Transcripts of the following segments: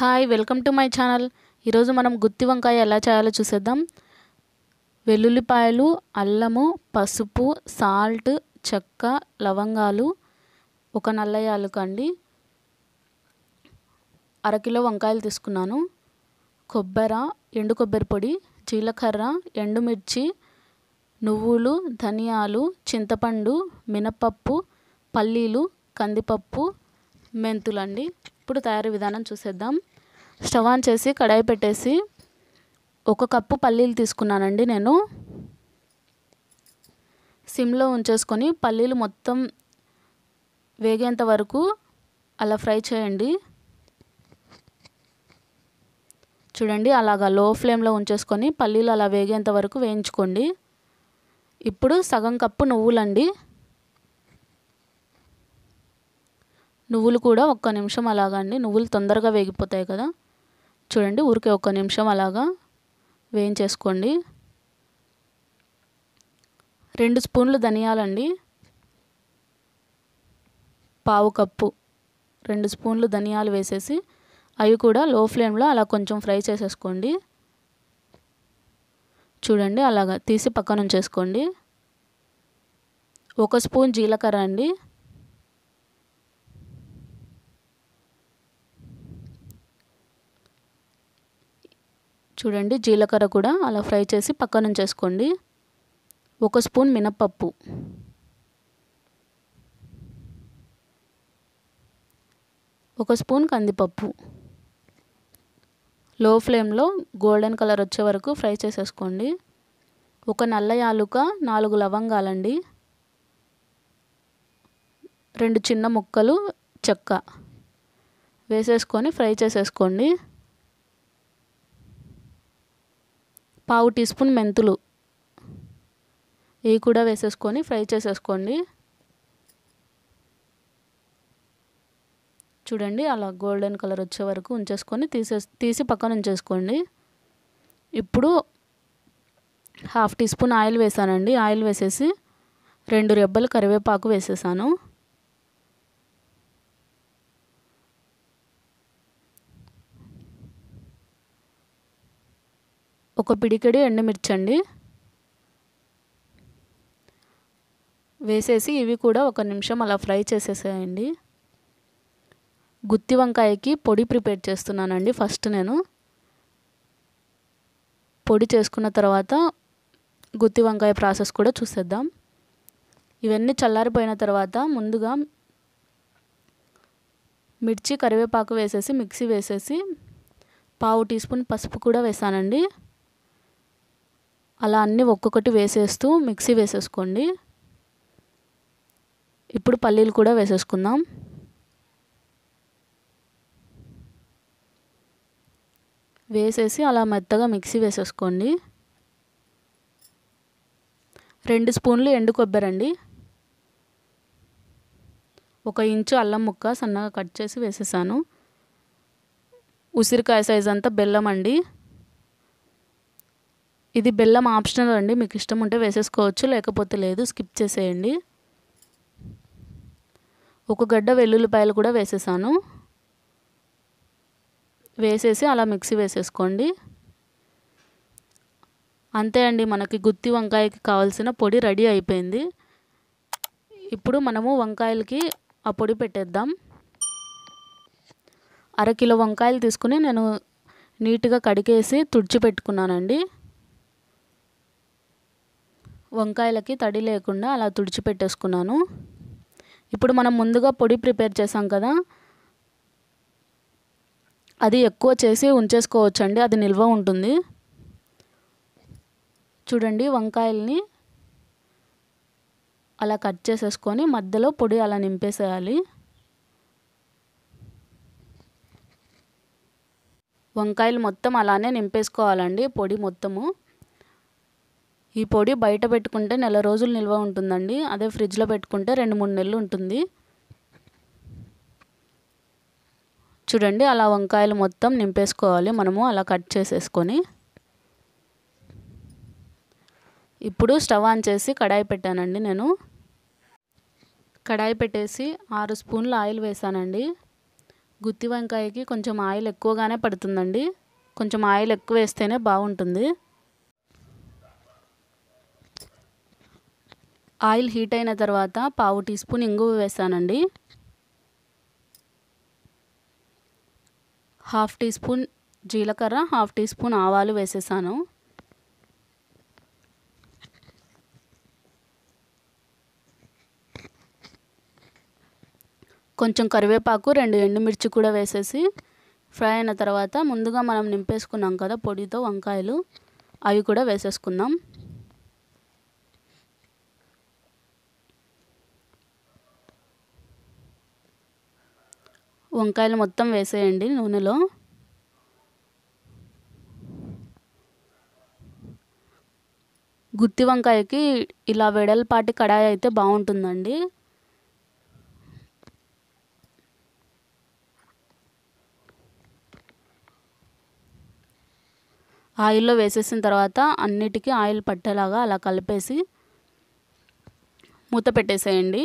hi welcome to my channel ఈరోజు మనం గుత్తి వంకాయ ఎలా చేయాలో చూసేద్దాం వెల్లుల్లిపాయలు అల్లము పసుపు సాల్ట్ చెక్క లవంగాలు ఒక నల్ల యాలుకండి అండి అరకిలో వంకాయలు తీసుకున్నాను కొబ్బర ఎండు కొబ్బరి పొడి జీలకర్ర ఎండుమిర్చి నువ్వులు ధనియాలు చింతపండు మినపప్పు పల్లీలు కందిపప్పు మెంతులండి ఇప్పుడు తయారీ విధానం చూసేద్దాం స్టవ్ ఆన్ చేసి కడాయి పెట్టేసి ఒక కప్పు పల్లీలు తీసుకున్నానండి నేను సిమ్లో ఉంచేసుకొని పల్లీలు మొత్తం వేగేంత వరకు అలా ఫ్రై చేయండి చూడండి అలాగా లో ఫ్లేమ్లో ఉంచేసుకొని పల్లీలు అలా వేగేంత వరకు వేయించుకోండి ఇప్పుడు సగం కప్పు నువ్వులండి నువ్వులు కూడా ఒక్క నిమిషం అలాగండి నువ్వులు తొందరగా వేగిపోతాయి కదా చూడండి ఊరికే ఒక్క నిమిషం అలాగా వేయించేసుకోండి రెండు స్పూన్లు ధనియాలండి పావు కప్పు రెండు స్పూన్లు ధనియాలు వేసేసి అవి కూడా లో ఫ్లేమ్లో అలా కొంచెం ఫ్రై చేసేసుకోండి చూడండి అలాగా తీసి పక్కన ఉంచేసుకోండి ఒక స్పూన్ జీలకర్ర అండి చూడండి జీలకర్ర కూడా అలా ఫ్రై చేసి పక్కన ఉంచేసుకోండి ఒక స్పూన్ మినప్పప్పు ఒక స్పూన్ కందిపప్పు లో ఫ్లేమ్లో గోల్డెన్ కలర్ వచ్చే వరకు ఫ్రై చేసేసుకోండి ఒక నల్ల యాలుక నాలుగు లవంగాలండి రెండు చిన్న ముక్కలు చెక్క వేసేసుకొని ఫ్రై చేసేసుకోండి పావు టీ స్పూన్ మెంతులు ఇవి కూడా వేసేసుకొని ఫ్రై చేసేసుకోండి చూడండి అలా గోల్డెన్ కలర్ వచ్చే వరకు ఉంచేసుకొని తీసే తీసి పక్కన ఉంచేసుకోండి ఇప్పుడు హాఫ్ టీ స్పూన్ ఆయిల్ వేసానండి ఆయిల్ వేసేసి రెండు రెబ్బలు కరివేపాకు వేసేసాను ఒక పిడికెడు ఎండుమిర్చండి వేసేసి ఇవి కూడా ఒక నిమిషం అలా ఫ్రై చేసేసేయండి గుత్తి వంకాయకి పొడి ప్రిపేర్ చేస్తున్నానండి ఫస్ట్ నేను పొడి చేసుకున్న తర్వాత గుత్తి వంకాయ ప్రాసెస్ కూడా చూసేద్దాం ఇవన్నీ చల్లారిపోయిన తర్వాత ముందుగా మిర్చి కరివేపాకు వేసేసి మిక్సీ వేసేసి పావు టీ స్పూన్ పసుపు కూడా వేసానండి అలా అన్నీ ఒక్కొక్కటి వేసేస్తూ మిక్సీ వేసేసుకోండి ఇప్పుడు పల్లీలు కూడా వేసేసుకుందాం వేసేసి అలా మెత్తగా మిక్సీ వేసేసుకోండి రెండు స్పూన్లు ఎండు కొబ్బరండి ఒక ఇంచు అల్లం ముక్క సన్నగా కట్ చేసి వేసేసాను ఉసిరికాయ సైజ్ అంతా బెల్లం అండి ఇది బెల్లం ఆప్షనల్ అండి మీకు ఇష్టం ఉంటే వేసేసుకోవచ్చు లేకపోతే లేదు స్కిప్ చేసేయండి ఒక గడ్డ వెల్లుల్లిపాయలు కూడా వేసేసాను వేసేసి అలా మిక్సీ వేసేసుకోండి అంతే అండి మనకి గుత్తి వంకాయకి కావాల్సిన పొడి రెడీ అయిపోయింది ఇప్పుడు మనము వంకాయలకి ఆ పొడి పెట్టేద్దాం అరకిలో వంకాయలు తీసుకుని నేను నీట్గా కడిగేసి తుడిచిపెట్టుకున్నానండి వంకాయలకి తడి లేకుండా అలా తుడిచిపెట్టేసుకున్నాను ఇప్పుడు మనం ముందుగా పొడి ప్రిపేర్ చేసాం కదా అది ఎక్కువ చేసి ఉంచేసుకోవచ్చండి అది నిల్వ ఉంటుంది చూడండి వంకాయల్ని అలా కట్ చేసేసుకొని మధ్యలో పొడి అలా నింపేసేయాలి వంకాయలు మొత్తం అలానే నింపేసుకోవాలండి పొడి మొత్తము ఈ పొడి బయట పెట్టుకుంటే నెల రోజులు నిల్వ ఉంటుందండి అదే ఫ్రిడ్జ్లో పెట్టుకుంటే రెండు మూడు నెలలు ఉంటుంది చూడండి అలా వంకాయలు మొత్తం నింపేసుకోవాలి మనము అలా కట్ చేసేసుకొని ఇప్పుడు స్టవ్ ఆన్ చేసి కడాయి పెట్టానండి నేను కడాయి పెట్టేసి ఆరు స్పూన్లు ఆయిల్ వేసానండి గుత్తి వంకాయకి కొంచెం ఆయిల్ ఎక్కువగానే పడుతుందండి కొంచెం ఆయిల్ ఎక్కువ వేస్తేనే బాగుంటుంది ఆయిల్ హీట్ అయిన తర్వాత పావు టీ స్పూన్ ఇంగువ వేసానండి హాఫ్ టీ స్పూన్ జీలకర్ర హాఫ్ టీ స్పూన్ ఆవాలు వేసేసాను కొంచెం కరివేపాకు రెండు ఎండుమిర్చి కూడా వేసేసి ఫ్రై అయిన తర్వాత ముందుగా మనం నింపేసుకున్నాం కదా పొడితో వంకాయలు అవి కూడా వేసేసుకుందాం వంకాయలు మొత్తం వేసేయండి నూనెలో గుత్తి వంకాయకి ఇలా వెడల్పాటి కడాయి అయితే బాగుంటుందండి ఆయిల్లో వేసేసిన తర్వాత అన్నిటికీ ఆయిల్ పట్టేలాగా అలా కలిపేసి మూత పెట్టేసేయండి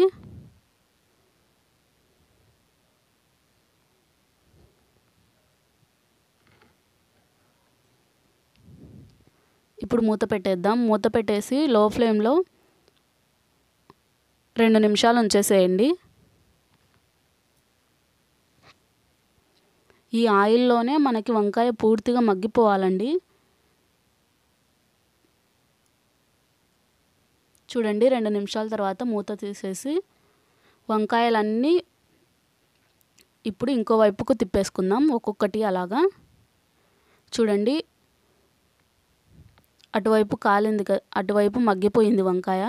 ఇప్పుడు మూత పెట్టేద్దాం మూత పెట్టేసి లో ఫ్లేమ్లో రెండు నిమిషాలు ఉంచేసేయండి ఈ ఆయిల్లోనే మనకి వంకాయ పూర్తిగా మగ్గిపోవాలండి చూడండి రెండు నిమిషాల తర్వాత మూత తీసేసి వంకాయలన్నీ ఇప్పుడు ఇంకో వైపుకు తిప్పేసుకుందాం ఒక్కొక్కటి అలాగా చూడండి అటువైపు కాలింది అటువైపు మగ్గిపోయింది వంకాయ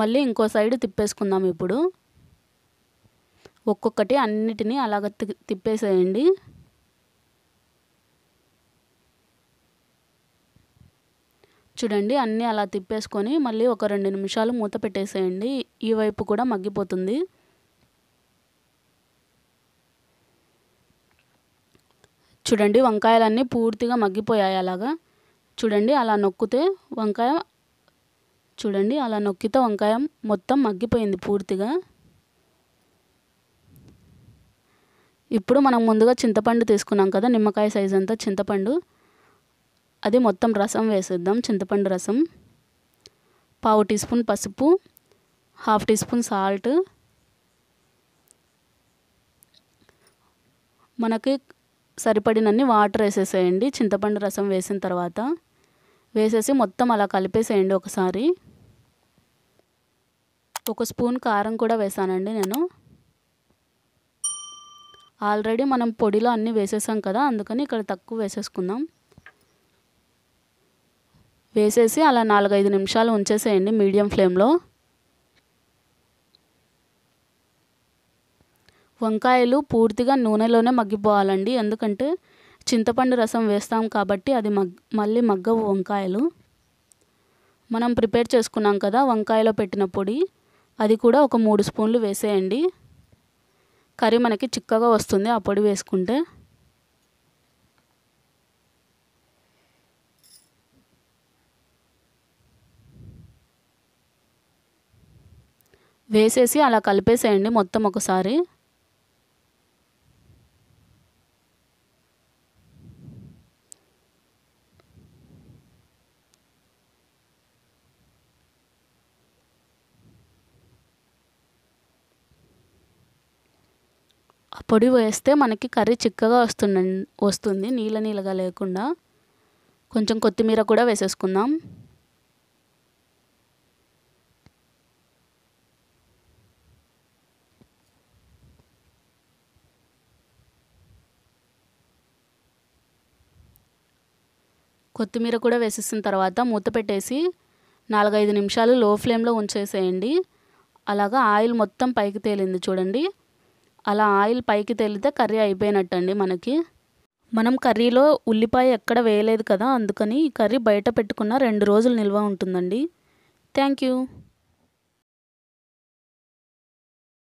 మళ్ళీ ఇంకో సైడ్ తిప్పేసుకుందాం ఇప్పుడు ఒక్కొక్కటి అన్నిటినీ అలాగ తిప్పేసేయండి చూడండి అన్నీ అలా తిప్పేసుకొని మళ్ళీ ఒక రెండు నిమిషాలు మూత పెట్టేసేయండి ఈ వైపు కూడా మగ్గిపోతుంది చూడండి వంకాయలన్నీ పూర్తిగా మగ్గిపోయాయి అలాగా చూడండి అలా నొక్కితే వంకాయ చూడండి అలా నొక్కితే వంకాయ మొత్తం మగ్గిపోయింది పూర్తిగా ఇప్పుడు మనం ముందుగా చింతపండు తీసుకున్నాం కదా నిమ్మకాయ సైజ్ అంతా చింతపండు అది మొత్తం రసం వేసేద్దాం చింతపండు రసం పావు టీ స్పూన్ పసుపు హాఫ్ టీ స్పూన్ సాల్ట్ మనకి సరిపడినన్ని వాటర్ వేసేసేయండి చింతపండు రసం వేసిన తర్వాత వేసేసి మొత్తం అలా కలిపేసేయండి ఒకసారి ఒక స్పూన్ కారం కూడా వేసానండి నేను ఆల్రెడీ మనం పొడిలో అన్నీ వేసేసాం కదా అందుకని ఇక్కడ తక్కువ వేసేసుకుందాం వేసేసి అలా నాలుగైదు నిమిషాలు ఉంచేసేయండి మీడియం ఫ్లేమ్లో వంకాయలు పూర్తిగా నూనెలోనే మగ్గిపోవాలండి ఎందుకంటే చింతపండు రసం వేస్తాం కాబట్టి అది మగ్ మళ్ళీ మగ్గవు వంకాయలు మనం ప్రిపేర్ చేసుకున్నాం కదా వంకాయలో పెట్టిన పొడి అది కూడా ఒక మూడు స్పూన్లు వేసేయండి కర్రీ మనకి చిక్కగా వస్తుంది ఆ పొడి వేసుకుంటే వేసేసి అలా కలిపేసేయండి మొత్తం ఒకసారి పొడి వేస్తే మనకి కర్రీ చిక్కగా వస్తుండ వస్తుంది నీళ్ళ నీళ్ళగా లేకుండా కొంచెం కొత్తిమీర కూడా వేసేసుకుందాం కొత్తిమీర కూడా వేసేసిన తర్వాత మూత పెట్టేసి నాలుగైదు నిమిషాలు లో ఫ్లేమ్లో ఉంచేసేయండి అలాగా ఆయిల్ మొత్తం పైకి తేలింది చూడండి అలా ఆయిల్ పైకి తేలితే కర్రీ అయిపోయినట్టు అండి మనకి మనం కర్రీలో ఉల్లిపాయ ఎక్కడ వేయలేదు కదా అందుకని ఈ కర్రీ బయట పెట్టుకున్న రెండు రోజులు నిల్వ ఉంటుందండి థ్యాంక్ యూ